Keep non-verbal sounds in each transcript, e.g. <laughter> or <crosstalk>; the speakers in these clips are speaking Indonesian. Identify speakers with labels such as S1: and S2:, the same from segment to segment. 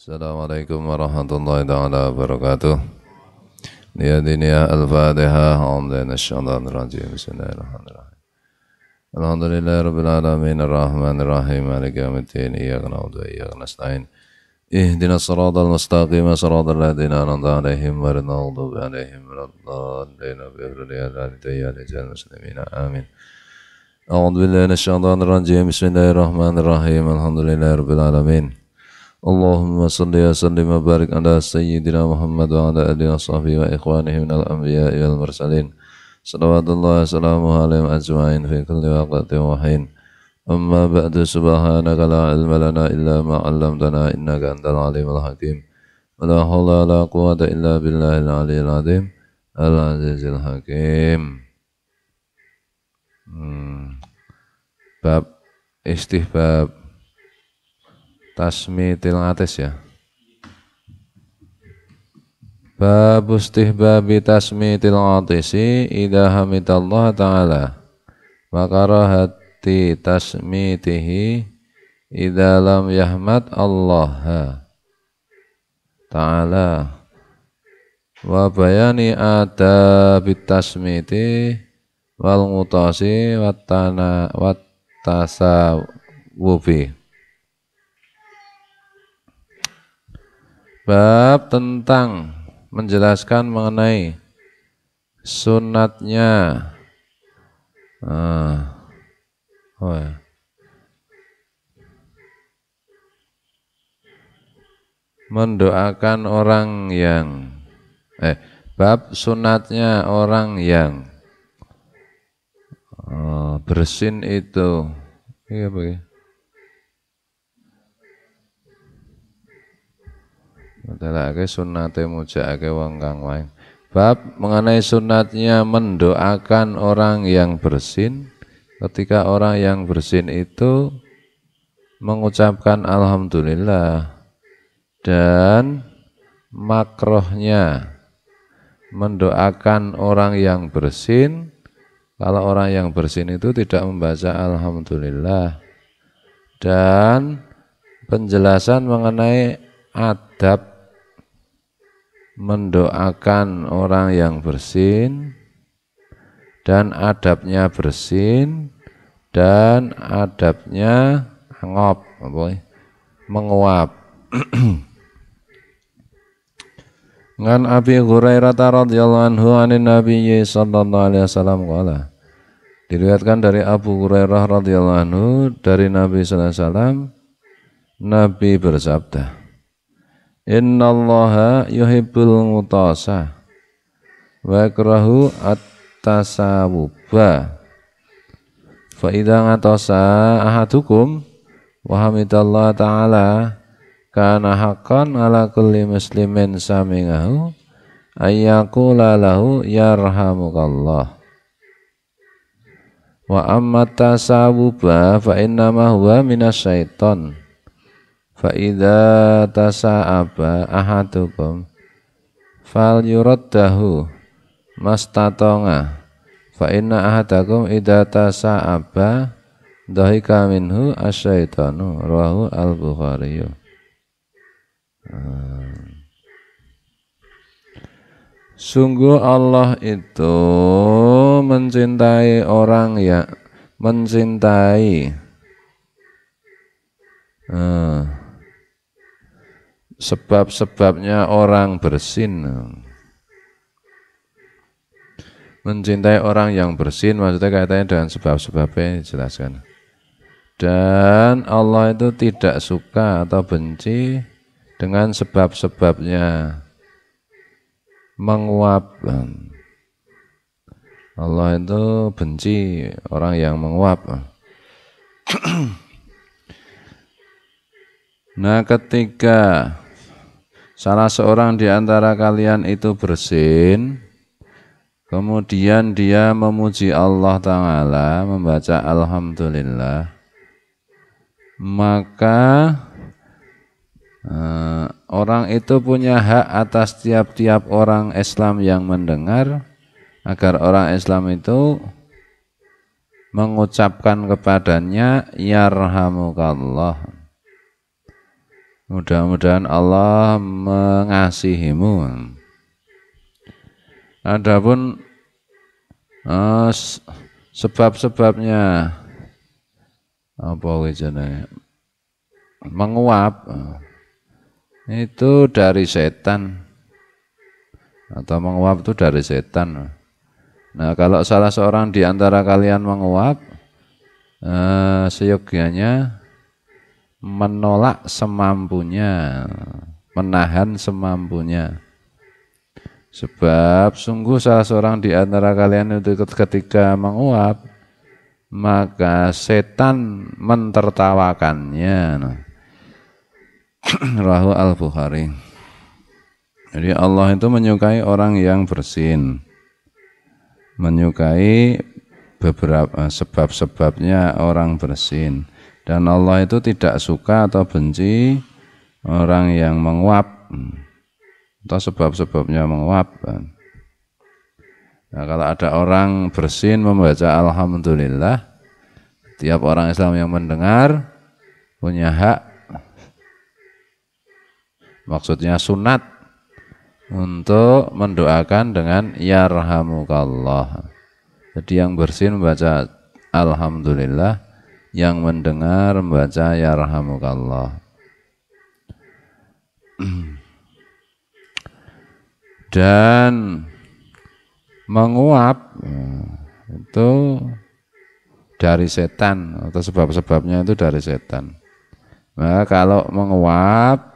S1: Assalamualaikum warahmatullahi taala wabarakatuh. Ya dunia al-fatihah. Alhamdulillah syaitanir rajim. Bismillahirrahmanirrahim. Alhamdulillah rabbil alamin arrahmanir rahim. Malik yaumiddin. Iyyaka na'budu wa iyyaka nasta'in. اهدنا الصراط المستقيم صراط الذين أنعمت عليهم غير المغضوب عليهم ولا الضالين بأهل المسلمين آمين أعوذ بالله من الشيطان الرجيم بسم الله الرحمن الرحيم الحمد لله رب العالمين Allahumma salli wa wa barik ala sayyidina Muhammad wa ala alihi wa sahbihi wa ikhwanihi min al-anbiya wal mursalin. Salawatullah wa salamu alaihi wa ajma'in fi kulli wa Amma ba'du subhanaka la ilma lana illa ma'allam dana innaka antal alimul hakim. Wa la hawla wa la illa billahil aliyyil azim. Al hakim. Hmm. Bab istihbab tasmitil atis ya. Babustih babi tasmitil atisi idha hamidallah ta'ala. Makarahati tasmitihi idha lam yahmat Allah ta'ala. Wa bayani ada bitasmiti wal mutasi wat tana wat bab tentang menjelaskan mengenai sunatnya uh, oh ya. mendoakan orang yang eh bab sunatnya orang yang uh, bersin itu iya begitu Dalake sunnate ke wong kang Bab mengenai sunatnya mendoakan orang yang bersin ketika orang yang bersin itu mengucapkan alhamdulillah dan makrohnya mendoakan orang yang bersin kalau orang yang bersin itu tidak membaca alhamdulillah dan penjelasan mengenai adab mendoakan orang yang bersin dan adabnya bersin dan adabnya ngop ya? menguap <clears throat> Ngan Abi Hurairah radhiyallahu anhu an Nabi sallallahu alaihi wasallam qala Diriwayatkan dari Abu Hurairah radhiyallahu anhu dari Nabi sallallahu alaihi wasallam Nabi bersabda Innallaha yuhibbul mutasa wa yakrahu at-tasawuba. Fa idza ngatasa ahadukum wa hamidallah taala kana haqqan ala kulli muslimin samingahu ayyaqula lahu yarhamukallah. Wa amma tasawuba fa innama huwa minasyaiton fa idza tasa'aba ahadukum fal yuraddahu mastatonga fa inna ahadakum idza tasa'aba dahika minhu asyaitanu rahu al-bukhari Sungguh Allah itu mencintai orang ya mencintai. Uh, hmm sebab-sebabnya orang bersin. Mencintai orang yang bersin maksudnya kaitannya dengan sebab-sebabnya jelaskan. Dan Allah itu tidak suka atau benci dengan sebab-sebabnya menguap. Allah itu benci orang yang menguap. <clears throat> nah, ketika Salah seorang di antara kalian itu bersin, kemudian dia memuji Allah Ta'ala, membaca Alhamdulillah, maka eh, orang itu punya hak atas tiap-tiap orang Islam yang mendengar, agar orang Islam itu mengucapkan kepadanya, Ya Yarhamukallah. Mudah-mudahan Allah mengasihimu. Adapun uh, sebab-sebabnya apa wajahnya? menguap eh, itu dari setan atau menguap itu dari setan. Nah, kalau salah seorang di antara kalian menguap, eh, seyogianya menolak semampunya, menahan semampunya. Sebab sungguh salah seorang di antara kalian itu ketika menguap, maka setan mentertawakannya. <clears throat> Rahu al-Bukhari. Jadi Allah itu menyukai orang yang bersin. Menyukai beberapa sebab-sebabnya orang bersin. Dan Allah itu tidak suka atau benci orang yang menguap atau sebab-sebabnya menguap. Nah, kalau ada orang bersin membaca Alhamdulillah, tiap orang Islam yang mendengar punya hak, maksudnya sunat, untuk mendoakan dengan Ya Yarhamukallah. Jadi yang bersin membaca Alhamdulillah, yang mendengar membaca ya rahamukallah. <clears throat> Dan menguap ya, itu dari setan atau sebab-sebabnya itu dari setan. nah, kalau menguap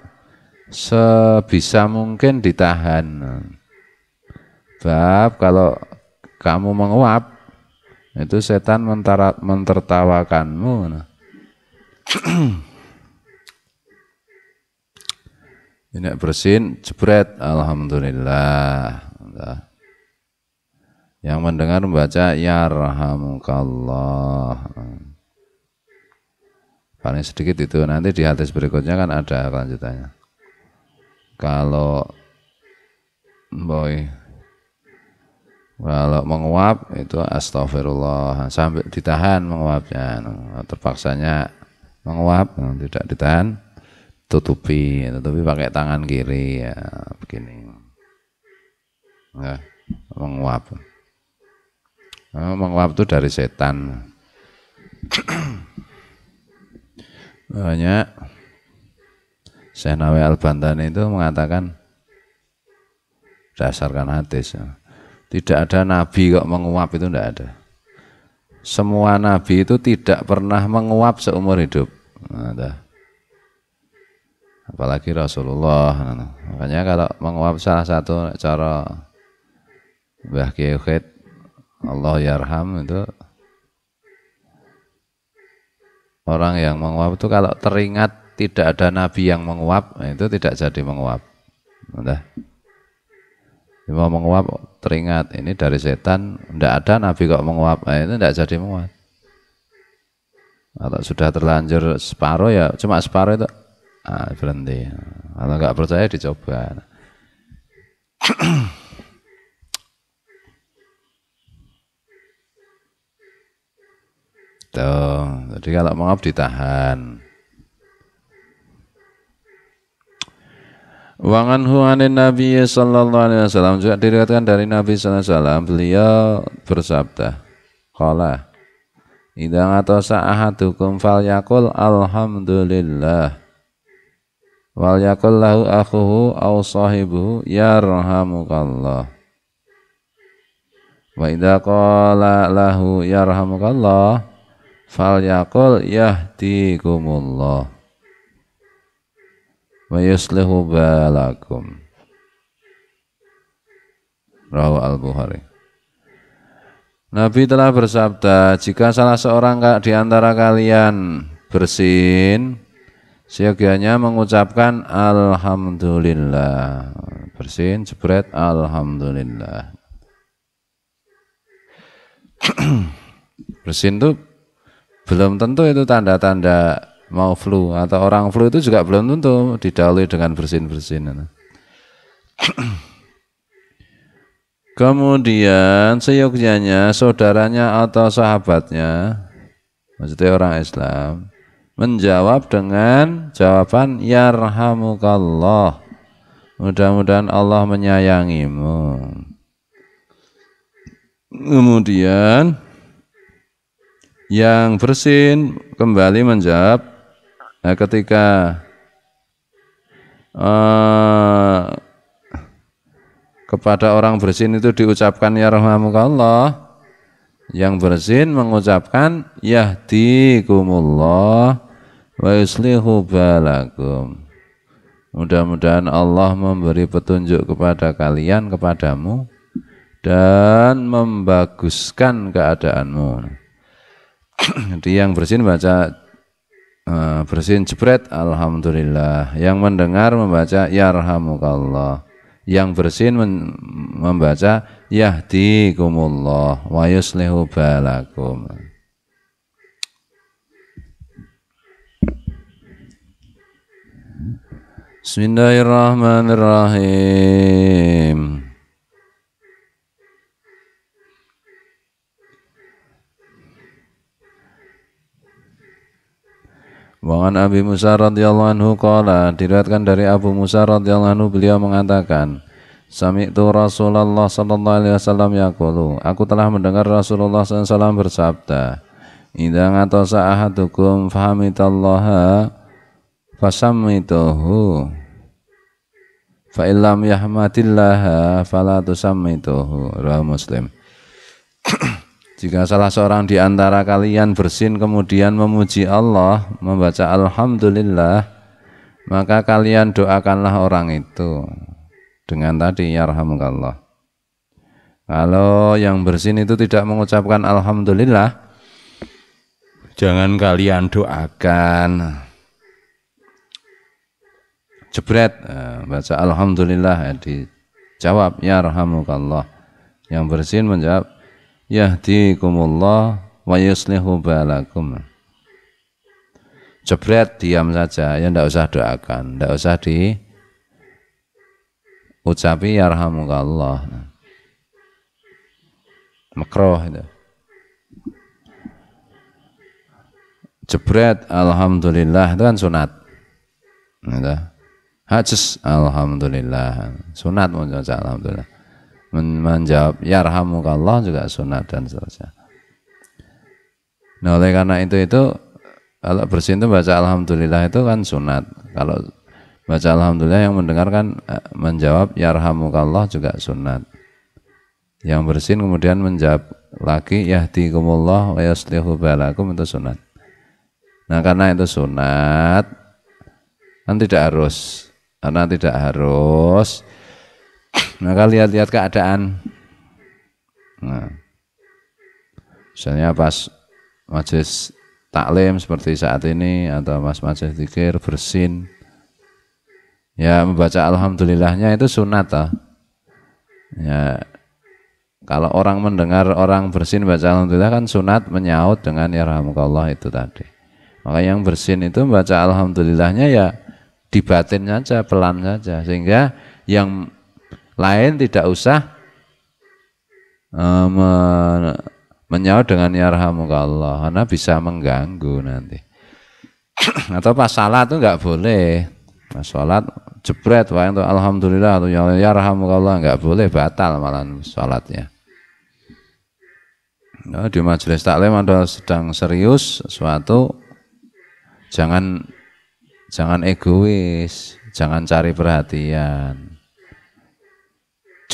S1: sebisa mungkin ditahan. Sebab kalau kamu menguap itu setan mentara, mentertawakanmu nah. ini bersin jebret alhamdulillah yang mendengar membaca ya rahamukallah. paling sedikit itu nanti di hadis berikutnya kan ada lanjutannya kalau boy kalau menguap itu astagfirullah sampai ditahan menguapnya. Terpaksanya menguap tidak ditahan tutupi, tutupi pakai tangan kiri ya begini. Ya, menguap. Nah, menguap itu dari setan. Banyak Syekh Nawawi Al-Bantani itu mengatakan berdasarkan hadis ya tidak ada nabi kok menguap itu tidak ada. Semua nabi itu tidak pernah menguap seumur hidup. Nah, Apalagi Rasulullah. Nah, nah. Makanya kalau menguap salah satu cara Mbah Kiai Allah yarham itu orang yang menguap itu kalau teringat tidak ada nabi yang menguap itu tidak jadi menguap. Udah. Mau menguap teringat ini dari setan. ndak ada Nabi kok menguap. Eh, ndak tidak jadi menguap. Kalau sudah terlanjur separuh ya cuma separuh itu ah, berhenti. Kalau nggak percaya dicoba. Tuh. Jadi kalau menguap ditahan. Wangan anhu anin Nabi sallallahu alaihi wasallam juga diriwayatkan dari Nabi sallallahu alaihi wasallam beliau bersabda qala Idza atasa fal yakul. alhamdulillah wal yakul lahu akhuhu aw sahibuhu yarhamukallah wa indah qala lahu yarhamukallah falyakul yahdikumullah ويصلح بالكم Rau Al-Bukhari Nabi telah bersabda, jika salah seorang di antara kalian bersin, Siaganya mengucapkan Alhamdulillah Bersin, jebret, Alhamdulillah <clears throat> Bersin itu belum tentu itu tanda-tanda mau flu atau orang flu itu juga belum tentu didalui dengan bersin-bersin. <clears throat> Kemudian seyogyanya saudaranya atau sahabatnya, maksudnya orang Islam, menjawab dengan jawaban yarhamukallah. Mudah-mudahan Allah menyayangimu. Kemudian yang bersin kembali menjawab Nah, ketika uh, kepada orang bersin itu diucapkan ya rahmatullah yang bersin mengucapkan yahdikumullah wa yuslihu balakum. Mudah-mudahan Allah memberi petunjuk kepada kalian, kepadamu, dan membaguskan keadaanmu. Jadi <clears throat> yang bersin baca Eh, bersin jebret alhamdulillah yang mendengar membaca ya yarhamukallah yang bersin ya membaca yahdikumullah wa yuslihu balakum Bismillahirrahmanirrahim Wa an Abi Musa radhiyallahu anhu qala diriwayatkan dari Abu Musa radhiyallahu anhu beliau mengatakan Sami'tu Rasulullah sallallahu alaihi wasallam yaqulu Aku telah mendengar Rasulullah sallallahu alaihi wasallam bersabda Idza ngatosa ahadukum fahamitallaha fasammituhu fa illam yahmadillaha fala tusammituhu rawahu muslim jika salah seorang di antara kalian bersin kemudian memuji Allah, membaca Alhamdulillah, maka kalian doakanlah orang itu dengan tadi Ya Allah. Kalau yang bersin itu tidak mengucapkan Alhamdulillah, jangan kalian doakan. Jebret, eh, baca Alhamdulillah, eh, dijawab Ya Allah. Yang bersin menjawab yahdikumullah wa yuslihu balakum. Jebret diam saja, ya ndak usah doakan, ndak usah di ucapi yarhamukallah. Makroh itu. Jebret alhamdulillah itu kan sunat. Gitu. Hajus alhamdulillah. Sunat mau alhamdulillah menjawab ya rahmukallah juga sunat dan seterusnya. Nah oleh karena itu itu kalau bersin itu baca alhamdulillah itu kan sunat. Kalau baca alhamdulillah yang mendengarkan eh, menjawab ya rahmukallah juga sunat. Yang bersin kemudian menjawab lagi ya yahdikumullah wa yaslihu balakum itu sunat. Nah karena itu sunat kan tidak harus karena tidak harus maka lihat-lihat keadaan. Nah, misalnya pas majelis taklim seperti saat ini atau mas majelis zikir bersin ya membaca alhamdulillahnya itu sunat ah. ya kalau orang mendengar orang bersin baca alhamdulillah kan sunat menyaut dengan ya rahmatullah itu tadi maka yang bersin itu membaca alhamdulillahnya ya di batin saja pelan saja sehingga yang lain tidak usah um, menyaut dengan ya Allah karena bisa mengganggu nanti <clears throat> atau pas salat tuh nggak boleh pas salat jebret wah itu alhamdulillah atau ya, ya Allah nggak boleh batal malam salatnya nah, di majelis taklim ada sedang serius suatu jangan jangan egois jangan cari perhatian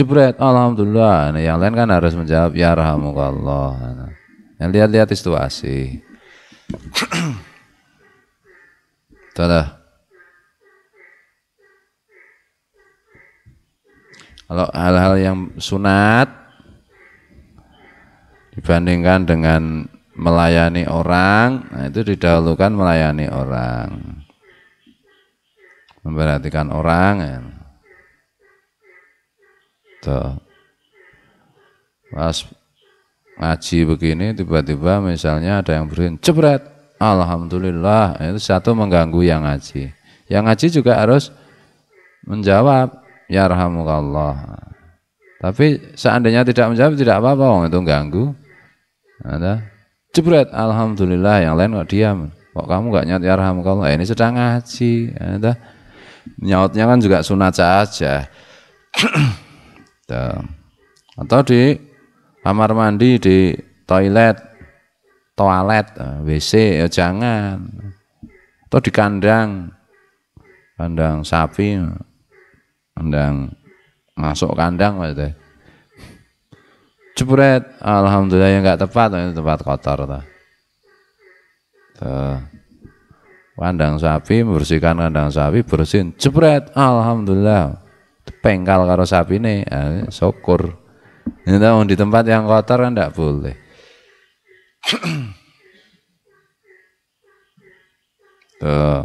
S1: jebret alhamdulillah nah, yang lain kan harus menjawab ya rahmukallah nah, yang lihat-lihat situasi Tada. <clears throat> Kalau hal-hal yang sunat dibandingkan dengan melayani orang, nah itu didahulukan melayani orang. Memperhatikan orang. Ya. Tuh. Pas ngaji begini tiba-tiba misalnya ada yang berin cepret Alhamdulillah itu satu mengganggu yang ngaji yang ngaji juga harus menjawab ya rahmukallah tapi seandainya tidak menjawab tidak apa-apa wong itu ganggu ada cepret Alhamdulillah yang lain kok diam kok kamu gak nyat ya rahmukallah eh, ini sedang ngaji ada nyautnya kan juga sunat saja <clears throat> Gitu. Atau di kamar mandi, di toilet, toilet, eh, WC, ya jangan. Atau di kandang, kandang sapi, kandang masuk kandang maksudnya. Jebret, alhamdulillah yang nggak tepat, itu eh, tempat kotor. Tuh. Tuh. Kandang sapi, membersihkan kandang sapi, bersihin, jepret, alhamdulillah pengkal karo ini eh, ya, syukur. Ini tahu di tempat yang kotor kan tidak boleh. <clears throat> Tuh.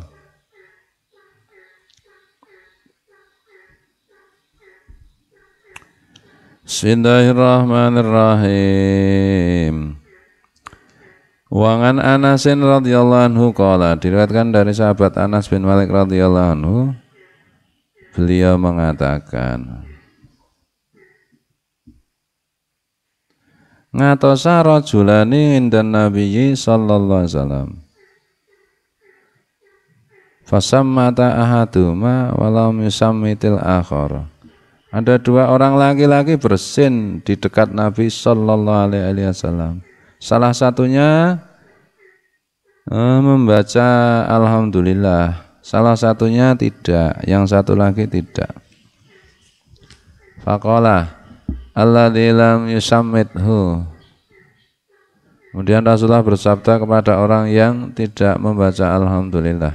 S1: Bismillahirrahmanirrahim. Wangan Anasin radhiyallahu anhu kala diriwayatkan dari sahabat Anas bin Malik radhiyallahu anhu beliau mengatakan ngatosa rojulani indan nabiyyi sallallahu alaihi wasallam fasam mata ahaduma walau yusammitil akhar ada dua orang laki-laki bersin di dekat Nabi sallallahu alaihi wasallam salah satunya eh, membaca alhamdulillah Salah satunya tidak, yang satu lagi tidak. Fakola Allah lam yusammithu. Kemudian Rasulullah bersabda kepada orang yang tidak membaca Alhamdulillah.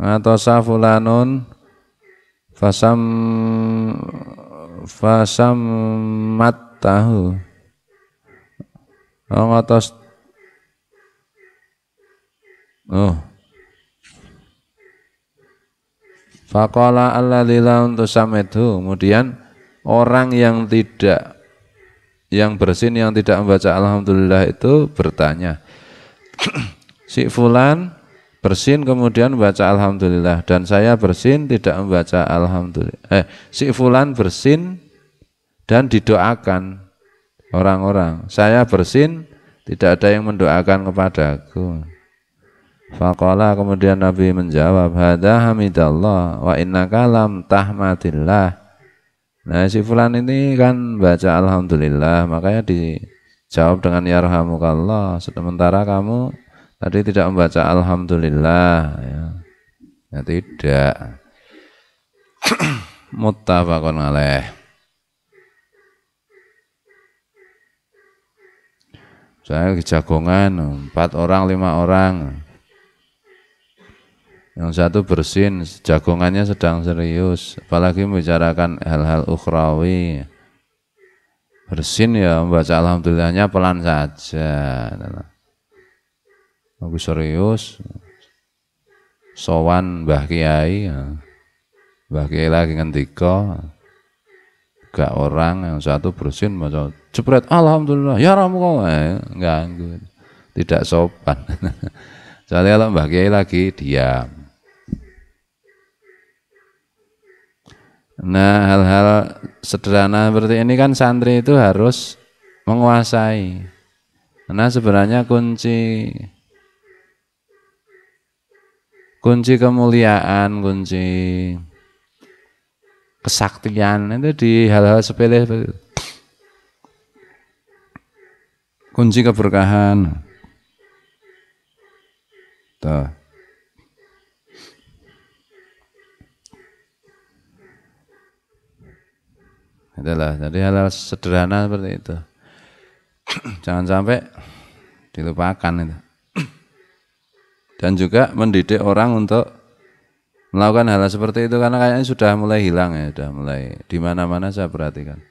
S1: Ngatosa fulanun fasam fasam matahu. Oh, ngatos Oh, Fakola Allah untuk untuk samedhu. Kemudian orang yang tidak yang bersin yang tidak membaca alhamdulillah itu bertanya <clears throat> si fulan bersin kemudian membaca alhamdulillah dan saya bersin tidak membaca alhamdulillah eh si fulan bersin dan didoakan orang-orang saya bersin tidak ada yang mendoakan kepadaku Faqala kemudian Nabi menjawab, "Hadza hamidallah wa innaka lam tahmadillah." Nah, si fulan ini kan baca alhamdulillah, makanya dijawab dengan yarhamukallah. Sementara kamu tadi tidak membaca alhamdulillah ya. ya tidak. <clears throat> Muttafaqun alaih. Saya kejagongan empat orang, lima orang. Yang satu bersin, jagungannya sedang serius, apalagi membicarakan hal-hal ukrawi. Bersin ya membaca alhamdulillahnya pelan saja. Aku serius, sowan Mbah Kiai, Mbah Kiai lagi ngentiko, gak orang yang satu bersin maca jepret alhamdulillah ya ramu enggak eh, tidak sopan. <laughs> Soalnya kalau Mbah Kiai lagi diam. Nah, hal-hal sederhana seperti ini kan santri itu harus menguasai. Karena sebenarnya kunci kunci kemuliaan, kunci kesaktian itu di hal-hal sepele seperti itu. Kunci keberkahan. Tuh. Itulah, jadi hal-hal sederhana seperti itu. Jangan sampai dilupakan itu. Dan juga mendidik orang untuk melakukan hal, -hal seperti itu karena kayaknya sudah mulai hilang ya, sudah mulai di mana-mana saya perhatikan.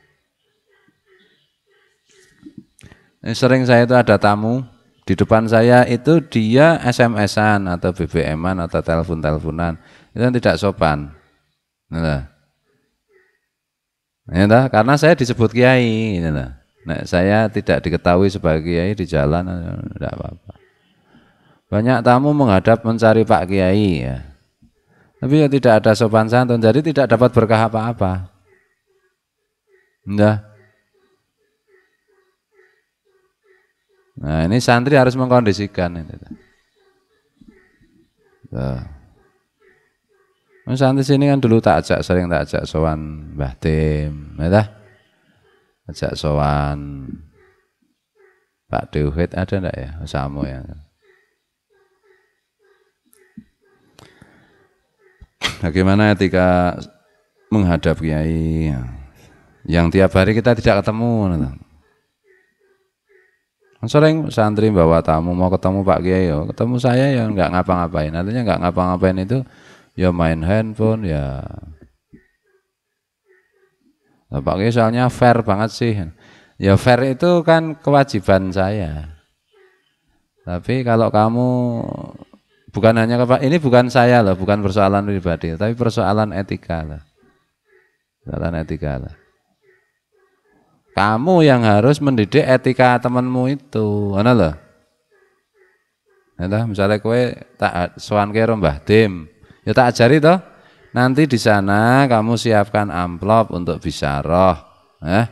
S1: Ini sering saya itu ada tamu di depan saya itu dia SMS-an atau BBM-an atau telepon-teleponan itu kan tidak sopan. Nah, Ya, karena saya disebut kiai, nah, saya tidak diketahui sebagai kiai di jalan, eh, tidak apa-apa. Banyak tamu menghadap mencari Pak Kiai, ya. tapi ya tidak ada sopan santun, jadi tidak dapat berkah apa-apa. Nah. nah, ini santri harus mengkondisikan. ini Nah. Santri sini kan dulu tak ajak sering tak ajak sowan Mbah Tim, ya Ajak sowan Pak Duhit ada ndak ya? Samo ya. Bagaimana ketika menghadap kiai yang tiap hari kita tidak ketemu? Sering santri bawa tamu mau ketemu Pak Kiai, ketemu saya ya nggak ngapa-ngapain. Artinya nggak ngapa-ngapain itu ya main handphone ya nah, Pak soalnya fair banget sih ya fair itu kan kewajiban saya tapi kalau kamu bukan hanya ke ini bukan saya loh bukan persoalan pribadi tapi persoalan etika lah, persoalan etika lah, kamu yang harus mendidik etika temanmu itu mana loh entah misalnya kue tak soan ke rombah tim, Ya tak ajari toh. Nanti di sana kamu siapkan amplop untuk bisaroh. Eh?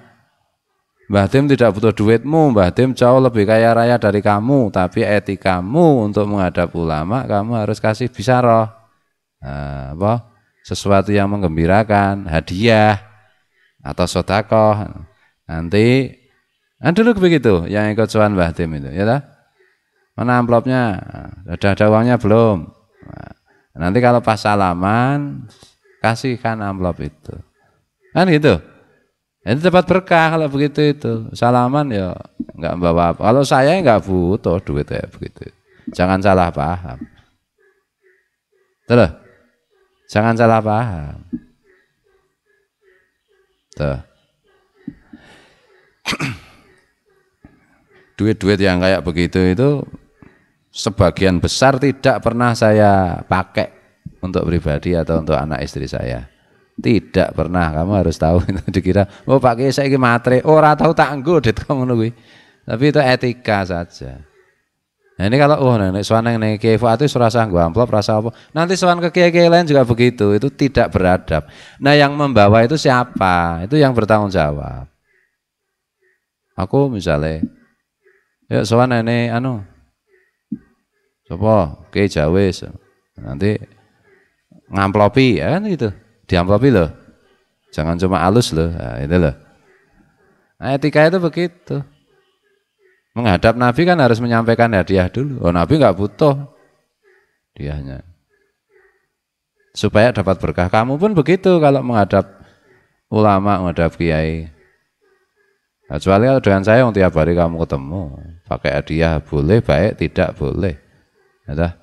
S1: Mbah Tim tidak butuh duitmu, Mbah Tim jauh lebih kaya raya dari kamu, tapi etikamu untuk menghadap ulama kamu harus kasih bisaroh. Nah, apa? Sesuatu yang menggembirakan, hadiah atau sodakoh. Nanti, nah dulu begitu yang ikut cuan Mbah Tim itu, ya tak? Mana amplopnya? Ada, nah, ada uangnya belum? Nanti kalau pas salaman kasihkan amplop itu. Kan gitu. Ini tempat berkah kalau begitu itu. Salaman ya nggak bawa apa. Kalau saya nggak butuh duit kayak begitu. Jangan salah paham. Tuh. Jangan salah paham. Tuh. <clears throat> Duit-duit yang kayak begitu itu sebagian besar tidak pernah saya pakai untuk pribadi atau untuk anak istri saya. Tidak pernah, kamu harus tahu <laughs> itu dikira, oh pakai saya ini matre, oh tahu tak anggo <laughs> kamu Tapi itu etika saja. Nah ini kalau oh nenek soan yang nenek kevo itu serasa gua amplop rasa apa? Nanti suan ke kiai lain juga begitu, itu tidak beradab. Nah yang membawa itu siapa? Itu yang bertanggung jawab. Aku misalnya, ya suan nenek anu Sopo oke Jawes. Nanti ngamplopi ya kan gitu. Diamplopi loh. Jangan cuma halus loh. Nah, itu loh. Nah, etika itu begitu. Menghadap Nabi kan harus menyampaikan hadiah dulu. Oh Nabi nggak butuh hadiahnya, Supaya dapat berkah. Kamu pun begitu kalau menghadap ulama, menghadap kiai. Kecuali kalau dengan saya yang tiap hari kamu ketemu, pakai hadiah boleh, baik tidak boleh. Ya,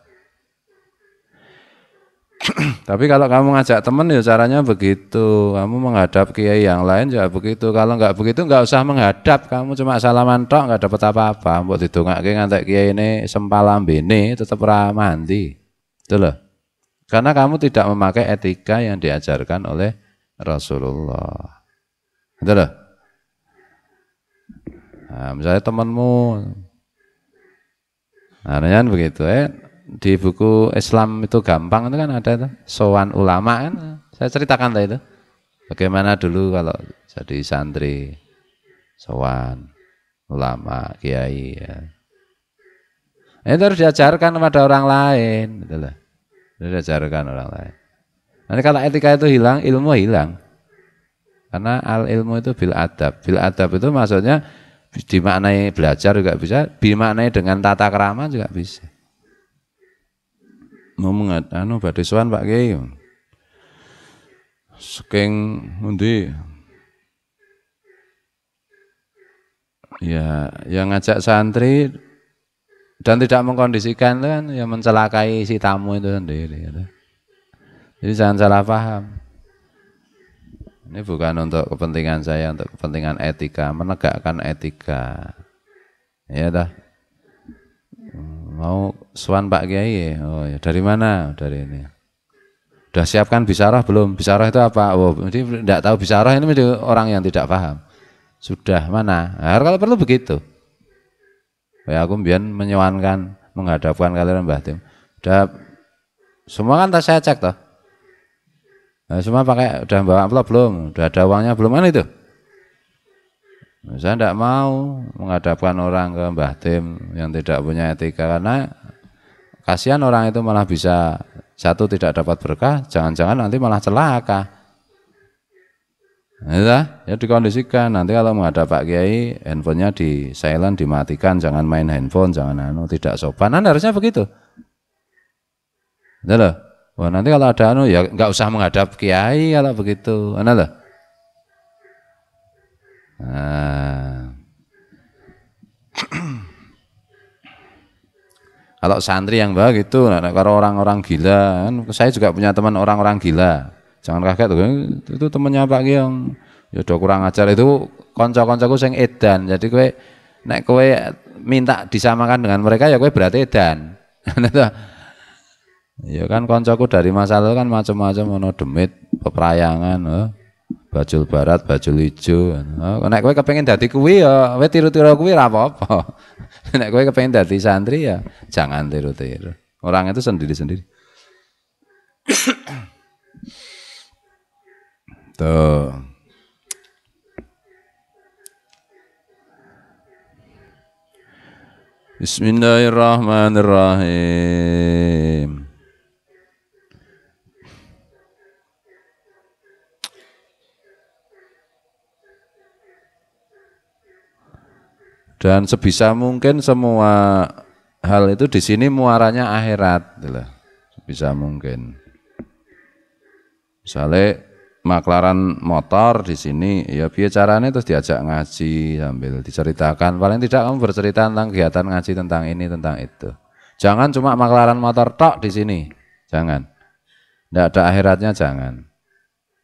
S1: tapi kalau kamu ngajak temen ya caranya begitu. Kamu menghadap kiai yang lain juga ya begitu. Kalau nggak begitu nggak usah menghadap. Kamu cuma salaman tok nggak dapat apa-apa. Buat didongake ngantek kiai ini sempalam bini tetap ramah Itu loh. Karena kamu tidak memakai etika yang diajarkan oleh Rasulullah. Itu loh. Nah, misalnya temanmu Artinya nah, begitu ya. Di buku Islam itu gampang itu kan ada itu. Sowan ulama kan. Saya ceritakan tadi itu. Bagaimana dulu kalau jadi santri. soan ulama, kiai ya. Nah, itu harus diajarkan kepada orang lain. Gitu loh. Harus diajarkan orang lain. Nanti kalau etika itu hilang, ilmu hilang. Karena al ilmu itu bil adab. Bil adab itu maksudnya dimaknai belajar juga bisa, dimaknai dengan tata kerama juga bisa. Mau mengat, anu badhe sowan Pak Kiai. Saking endi? Ya, yang ngajak santri dan tidak mengkondisikan kan yang mencelakai si tamu itu sendiri. Gitu. Jadi jangan salah paham. Ini bukan untuk kepentingan saya, untuk kepentingan etika, menegakkan etika. Ya dah. Mau suan Pak Kiai? Oh ya, dari mana? Dari ini. Sudah siapkan bisarah belum? Bisarah itu apa? Oh, ini tidak tahu bisarah ini orang yang tidak paham. Sudah mana? Nah, kalau perlu begitu. Ya aku biar menyewankan, menghadapkan kalian Mbah Tim. Sudah semua kan tak saya cek toh. Nah, semua pakai udah bawa amplop belum? Udah ada uangnya belum? Mana itu? Nah, saya tidak mau menghadapkan orang ke Mbah Tim yang tidak punya etika karena kasihan orang itu malah bisa satu tidak dapat berkah, jangan-jangan nanti malah celaka. Ya, ya dikondisikan nanti kalau menghadap Pak Kiai handphonenya di silent dimatikan jangan main handphone jangan anu tidak sopan. nah, harusnya begitu. ya loh. Wah nanti kalau ada anu ya nggak usah menghadap kiai kalau begitu, anu loh. Nah. <clears throat> kalau santri yang gitu, nah, kalau orang-orang gila, kan saya juga punya teman orang-orang gila. Jangan kaget tuh, itu, itu temennya Pak Giong. Ya udah kurang ajar itu konco-koncoku sing edan. Jadi kowe nek kowe minta disamakan dengan mereka ya kowe berarti edan. <laughs> Ya kan koncoku dari masa lalu kan macam-macam ono demit, peprayangan, oh. bajul barat, bajul ijo. Oh, nek kowe kepengin dadi kuwi ya kowe tiru-tiru kuwi ora apa-apa. <laughs> nek kowe kepengin dadi santri ya jangan tiru-tiru. Orang itu sendiri-sendiri. <coughs> Tuh. Bismillahirrahmanirrahim. Dan sebisa mungkin semua hal itu di sini muaranya akhirat, gitu lah. Sebisa mungkin. Misalnya maklaran motor di sini ya biar caranya terus diajak ngaji sambil diceritakan paling tidak kamu bercerita tentang kegiatan ngaji tentang ini tentang itu jangan cuma maklaran motor tok di sini jangan tidak ada akhiratnya jangan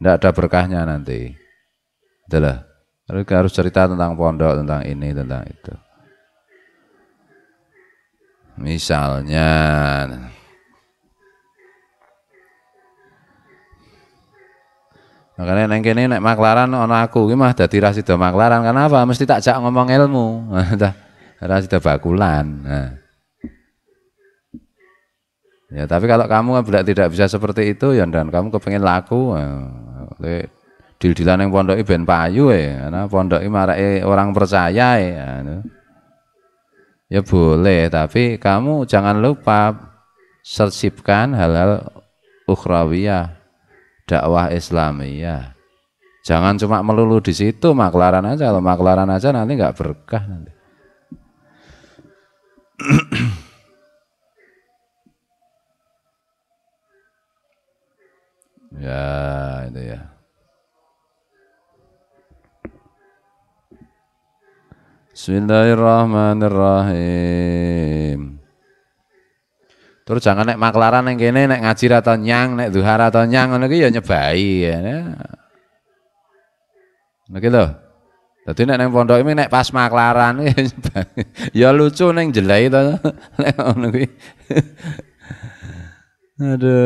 S1: tidak ada berkahnya nanti adalah gitu Lalu harus cerita tentang pondok, tentang ini, tentang itu. Misalnya Makanya neng kene nek maklaran ana aku iki mah dadi rasida maklaran. Kenapa? Mesti tak jak ngomong ilmu. <laughs> rasida bakulan. Nah. Ya, tapi kalau kamu tidak tidak bisa seperti itu ya dan kamu kepengen laku, ya, dildilan yang pondok iben pak payu ya, karena pondok marake eh, orang percaya ya. Gitu. Ya boleh, tapi kamu jangan lupa sersipkan halal hal ukhrawiyah, dakwah Islamiyah. Jangan cuma melulu di situ maklaran aja, kalau maklaran aja nanti nggak berkah nanti. <clears throat> ya itu ya. Bismillahirrahmanirrahim. Terus jangan nek maklaran yang gini, naik ngaji atau nyang nek duhar atau nyang ngono ya nyebai ya. Ngono ki lho. Dadi nek nang pondok iki nek pas maklaran <laughs> ya, ya lucu neng jelai itu. <laughs> Nek ngono <laughs> Aduh,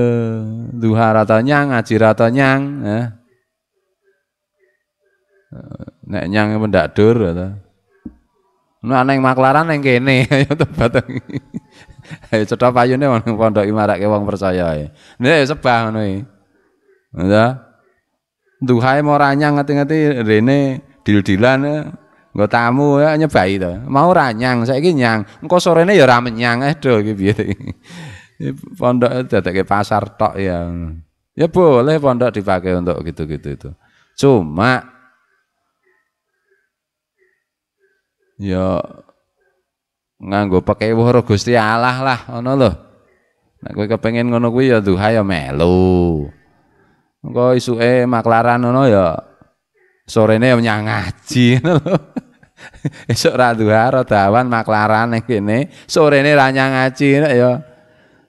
S1: duhar atau nyang, ngaji atau nyang, ya. Nek nyang mendak dur atau ya Nah neng maklaran neng kene <laughs> ayo batang. ayo cetha payune nang pondok imarake wong percaya Nih Nek sebah ngono iki. Ya. mau ranyang ngati-ngati rene dil-dilan nggo tamu ya nyebai itu. Mau ranyang saiki nyang. sore sorene ya ora menyang gitu. iki piye Pondok dadekke pasar tok ya. Ya boleh pondok dipakai untuk gitu-gitu itu. Cuma ya nganggo pakai wara Gusti Allah lah ngono loh. Nek kowe kepengin ngono ya duha ya melu. Engko isuke maklaran ono ya sorene ya ngaji esok <laughs> lho. Esuk ra duha maklaran yang kene, sorene ra ranya ngaji nek ya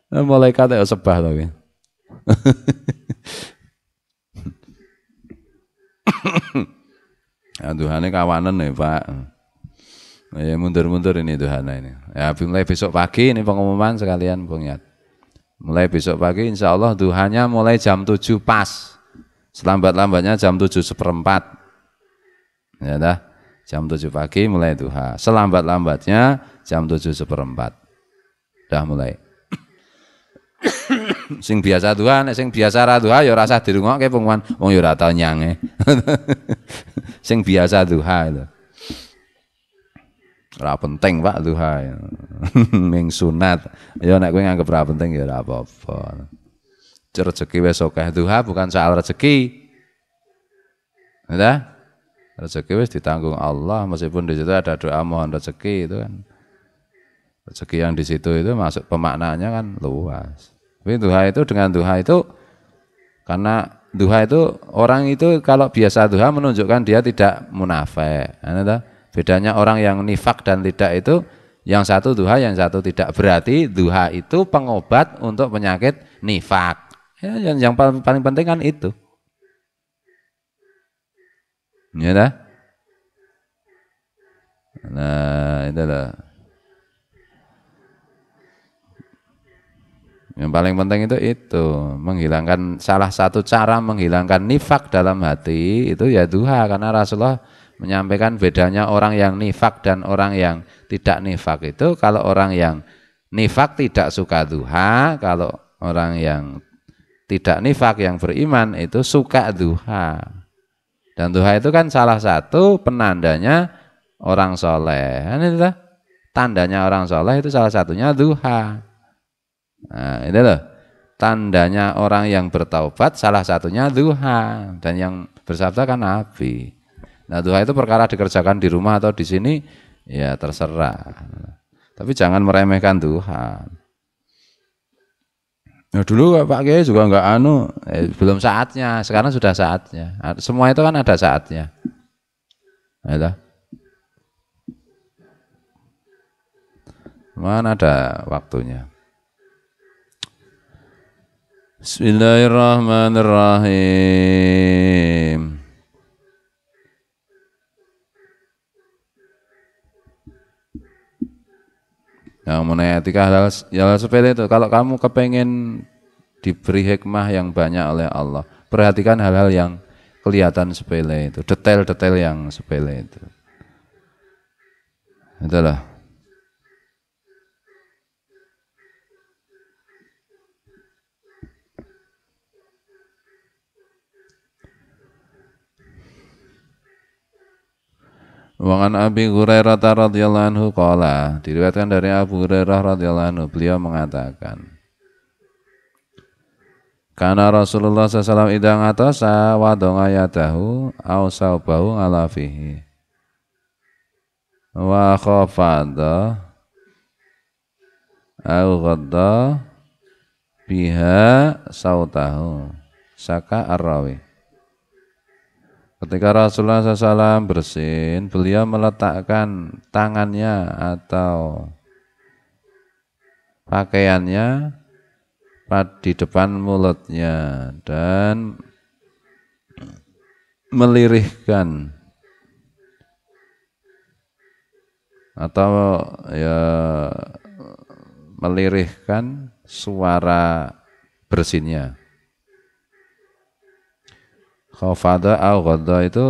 S1: Mulai kata ya sebah to kuwi. <coughs> ya duhane kawanen ya, Pak. Ya mundur-mundur ini tuhan ini. Ya mulai besok pagi ini pengumuman sekalian Bung Mulai besok pagi insya Allah duhanya mulai jam 7 pas. Selambat-lambatnya jam 7 seperempat. Ya dah. Jam 7 pagi mulai duha. Selambat-lambatnya jam 7 seperempat. Dah mulai. <coughs> sing biasa Tuhan, sing biasa ra duha ya rasa dirungokke pengumuman wong ya ra tau nyange. <laughs> sing biasa duha itu ra penting Pak duha. Ming ya. <laughs> sunat. Ya nek kowe nganggep ra penting ya ra apa-apa. Rezeki wis akeh duha bukan soal rezeki. Ya? Rezeki wis ditanggung Allah meskipun di situ ada doa mohon rezeki itu kan. Rezeki yang di situ itu masuk pemaknaannya kan luas. Tapi duha itu dengan duha itu karena duha itu orang itu kalau biasa duha menunjukkan dia tidak munafik. Anda Bedanya orang yang nifak dan tidak itu yang satu duha, yang satu tidak. Berarti duha itu pengobat untuk penyakit nifak. Ya, yang, yang paling penting kan itu. Ya udah Nah, itu lah. Yang paling penting itu itu menghilangkan salah satu cara menghilangkan nifak dalam hati itu ya duha karena Rasulullah menyampaikan bedanya orang yang nifak dan orang yang tidak nifak itu kalau orang yang nifak tidak suka duha, kalau orang yang tidak nifak yang beriman itu suka duha. Dan duha itu kan salah satu penandanya orang soleh. Kan itu tuh, tandanya orang soleh itu salah satunya duha. Nah, ini loh, tandanya orang yang bertaubat salah satunya duha. Dan yang bersabda kan Nabi. Nah duha itu perkara dikerjakan di rumah atau di sini ya terserah. Tapi jangan meremehkan Tuhan. Nah, dulu Pak Kiai juga nggak anu, eh, belum saatnya. Sekarang sudah saatnya. Semua itu kan ada saatnya. Ada. Ya Mana ada waktunya? Bismillahirrahmanirrahim. Yang mengenai etika hal hal sepele itu. Kalau kamu kepengen diberi hikmah yang banyak oleh Allah, perhatikan hal-hal yang kelihatan sepele itu, detail-detail yang sepele itu. Itulah. Wangan Abi Hurairah radhiyallahu anhu kala diriwayatkan dari Abu Hurairah radhiyallahu anhu, beliau mengatakan Karena Rasulullah SAW idang atasa wadonga yadahu au saubahu ala fihi wa khafada au ghadda biha sautahu saka arrawi Ketika Rasulullah SAW bersin, beliau meletakkan tangannya atau pakaiannya di depan mulutnya dan melirihkan atau ya melirihkan suara bersinnya khafada al ghadda itu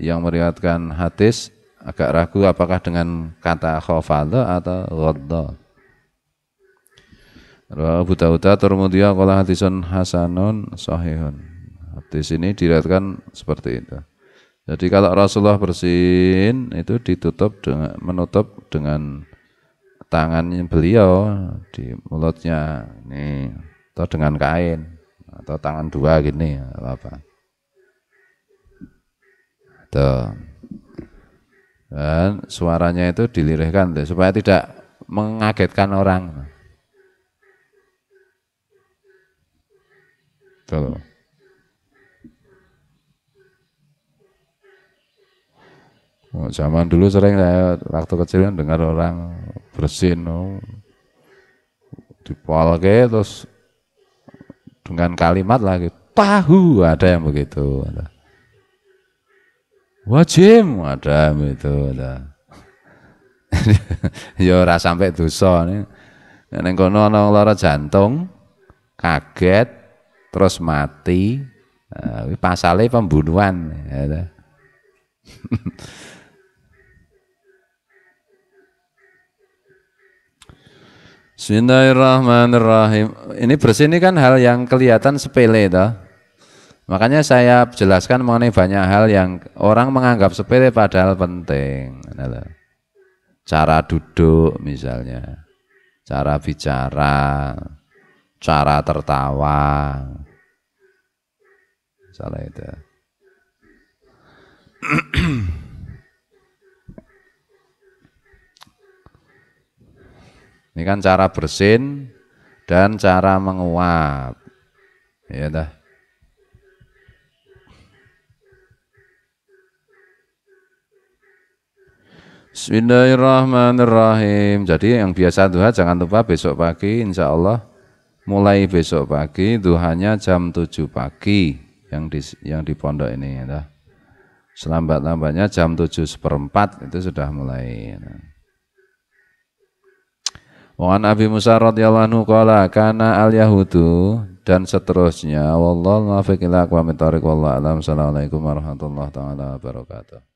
S1: yang meriwayatkan hadis agak ragu apakah dengan kata khafada atau ghadda. Rawahu Abu Dawud termudia qala hadisun hasanun sahihun. Hadis ini diriwayatkan seperti itu. Jadi kalau Rasulullah bersin itu ditutup dengan menutup dengan tangannya beliau di mulutnya nih atau dengan kain atau tangan dua gini apa apa. Tuh. Gitu. Dan suaranya itu dilirihkan tuh, supaya tidak mengagetkan orang. Tuh. Gitu oh, zaman dulu sering saya waktu kecil kan dengar orang bersin no. Oh, dipolke terus dengan kalimat lagi tahu ada yang begitu ada. Wajim ada itu ada. <laughs> ya ora sampai dosa nih. Neng kono nong lara jantung, kaget, terus mati. uh, nah, pasalnya pembunuhan. Ya, <laughs> Bismillahirrahmanirrahim. Ini bersih ini kan hal yang kelihatan sepele toh. Makanya saya jelaskan mengenai banyak hal yang orang menganggap sepele padahal penting. Nah, cara duduk misalnya, cara bicara, cara tertawa. Salah itu. Ini kan cara bersin dan cara menguap. Ya dah. Bismillahirrahmanirrahim. Jadi yang biasa duha jangan lupa besok pagi insya Allah mulai besok pagi duhanya jam 7 pagi yang di yang di pondok ini ya. Selambat-lambatnya jam tujuh seperempat itu sudah mulai. Ya. Wa Abi Musa radhiyallahu anhu qala kana al yahudu dan seterusnya. Wallahu muwaffiq ila aqwamit alam. Assalamualaikum warahmatullahi wabarakatuh.